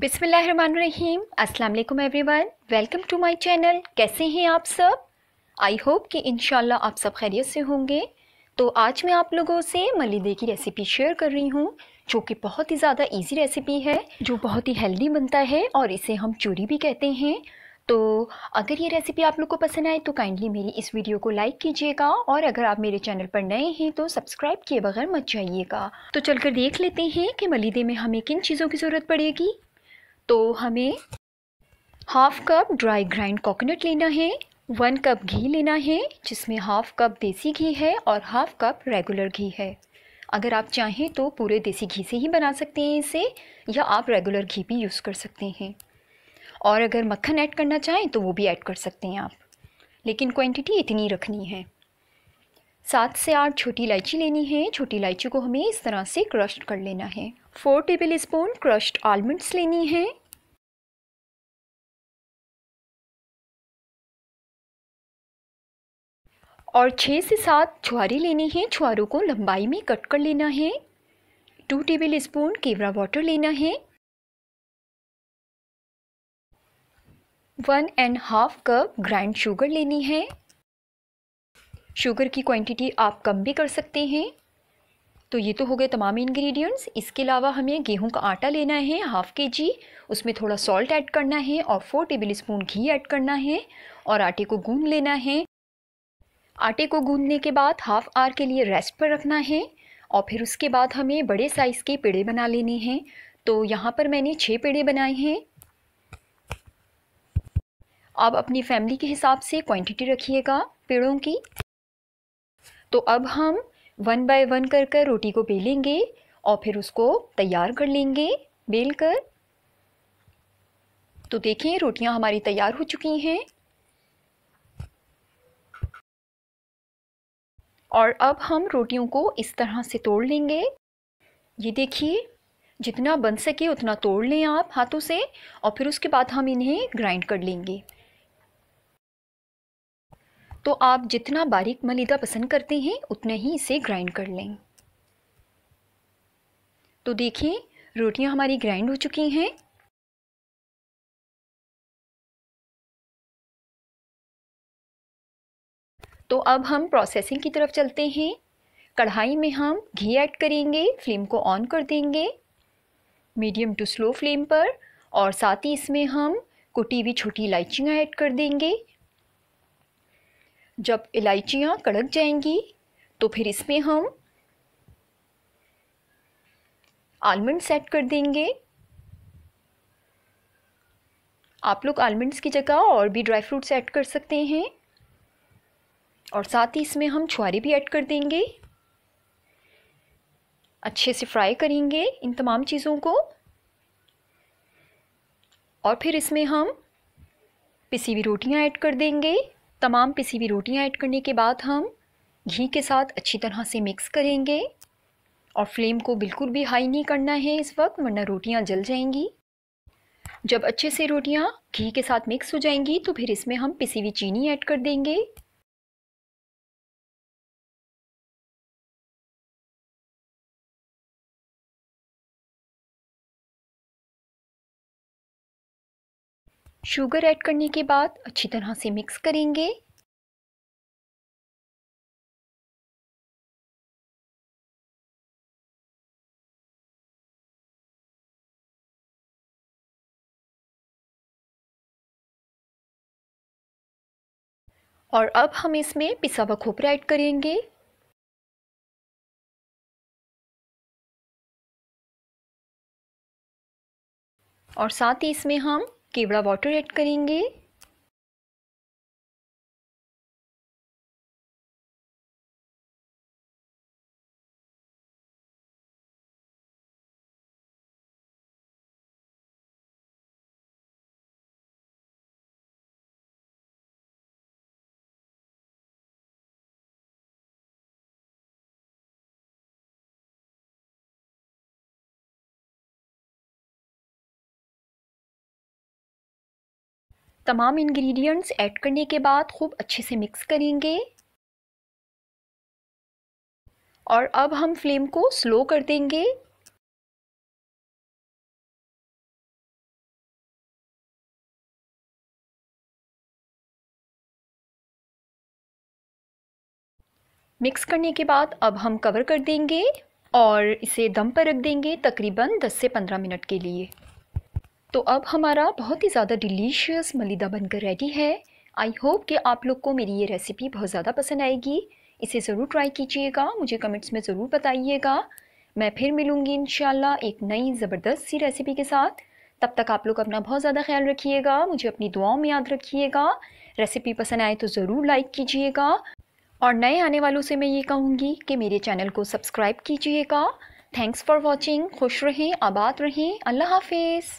बिसमीम अस्सलाम everyone welcome to my channel कैसे हैं आप सब आई होप कि इन आप सब खैरियत से होंगे तो आज मैं आप लोगों से मलिदे की रेसिपी शेयर कर रही हूँ जो कि बहुत ही ज़्यादा इजी रेसिपी है जो बहुत ही हेल्दी बनता है और इसे हम चूरी भी कहते हैं तो अगर ये रेसिपी आप लोग को पसंद आए तो काइंडली मेरी इस वीडियो को लाइक कीजिएगा और अगर आप मेरे चैनल पर नए हैं तो सब्सक्राइब किए बगैर मत जाइएगा तो चलकर देख लेते हैं कि मलिदे में हमें किन चीज़ों की ज़रूरत पड़ेगी तो हमें half cup dry grind coconut लेना है वन कप घी लेना है जिसमें हाफ कप देसी घी है और हाफ कप रेगुलर घी है अगर आप चाहें तो पूरे देसी घी से ही बना सकते हैं इसे या आप रेगुलर घी भी यूज़ कर सकते हैं और अगर मक्खन ऐड करना चाहें तो वो भी ऐड कर सकते हैं आप लेकिन क्वांटिटी इतनी रखनी है सात से आठ छोटी इलायची लेनी है छोटी इलायची को हमें इस तरह से क्रश कर लेना है four tablespoon crushed almonds लेनी है और छः से सात छुहारे लेनी है छुहारों को लंबाई में कट कर लेना है two tablespoon kewra water लेना है one and half cup grind sugar लेनी है शुगर की क्वांटिटी आप कम भी कर सकते हैं तो ये तो हो गए तमाम इंग्रेडिएंट्स इसके अलावा हमें गेहूं का आटा लेना है हाफ़ के जी उसमें थोड़ा सॉल्ट ऐड करना है और four tablespoon ghee add करना है और आटे को गूंद लेना है आटे को गूंदने के बाद हाफ आवर के लिए रेस्ट पर रखना है और फिर उसके बाद हमें बड़े साइज़ के पेड़े बना लेने हैं तो यहाँ पर मैंने छः पेड़े बनाए हैं आप अपनी फैमिली के हिसाब से क्वांटिटी रखिएगा पेड़ों की तो अब हम वन बाय वन कर कर रोटी को बेलेंगे और फिर उसको तैयार कर लेंगे बेल कर तो देखिए रोटियां हमारी तैयार हो चुकी हैं और अब हम रोटियों को इस तरह से तोड़ लेंगे ये देखिए जितना बन सके उतना तोड़ लें आप हाथों से और फिर उसके बाद हम इन्हें ग्राइंड कर लेंगे तो आप जितना बारीक मलिदा पसंद करते हैं उतने ही इसे ग्राइंड कर लें तो देखिए रोटियां हमारी ग्राइंड हो चुकी हैं तो अब हम प्रोसेसिंग की तरफ चलते हैं कढ़ाई में हम घी ऐड करेंगे फ्लेम को ऑन कर देंगे मीडियम टू स्लो फ्लेम पर और साथ ही इसमें हम कुटी हुई छोटी इलायचियाँ ऐड कर देंगे जब इलायचियाँ कड़क जाएंगी तो फिर इसमें हम आलमंड सेट कर देंगे आप लोग आलमंड्स की जगह और भी ड्राई फ्रूट्स ऐड कर सकते हैं और साथ ही इसमें हम छुआरे भी ऐड कर देंगे अच्छे से फ्राई करेंगे इन तमाम चीज़ों को और फिर इसमें हम पिसी हुई रोटियां ऐड कर देंगे तमाम पिसी हुई रोटियाँ ऐड करने के बाद हम घी के साथ अच्छी तरह से मिक्स करेंगे और फ्लेम को बिल्कुल भी हाई नहीं करना है इस वक्त वरना रोटियाँ जल जाएंगी जब अच्छे से रोटियाँ घी के साथ मिक्स हो जाएंगी तो फिर इसमें हम पिसी हुई चीनी ऐड कर देंगे शुगर ऐड करने के बाद अच्छी तरह से मिक्स करेंगे और अब हम इसमें पिसा हुआ खोपरा ऐड करेंगे और साथ ही इसमें हम केवड़ा वाटर ऐड करेंगे तमाम इंग्रेडिएंट्स ऐड करने के बाद खूब अच्छे से मिक्स करेंगे और अब हम फ्लेम को स्लो कर देंगे मिक्स करने के बाद अब हम कवर कर देंगे और इसे दम पर रख देंगे तकरीबन 10 से 15 मिनट के लिए तो अब हमारा बहुत ही ज़्यादा डिलीशियस मलिदा बनकर रेडी है आई होप कि आप लोग को मेरी ये रेसिपी बहुत ज़्यादा पसंद आएगी इसे ज़रूर ट्राई कीजिएगा मुझे कमेंट्स में ज़रूर बताइएगा मैं फिर मिलूँगी इन एक नई ज़बरदस्त सी रेसिपी के साथ तब तक आप लोग अपना बहुत ज़्यादा ख्याल रखिएगा मुझे अपनी दुआओं में याद रखिएगा रेसिपी पसंद आए तो ज़रूर लाइक कीजिएगा और नए आने वालों से मैं ये कहूँगी कि मेरे चैनल को सब्सक्राइब कीजिएगा थैंक्स फॉर वॉचिंग खुश रहें आबाद रहें अल्लाह हाफिज़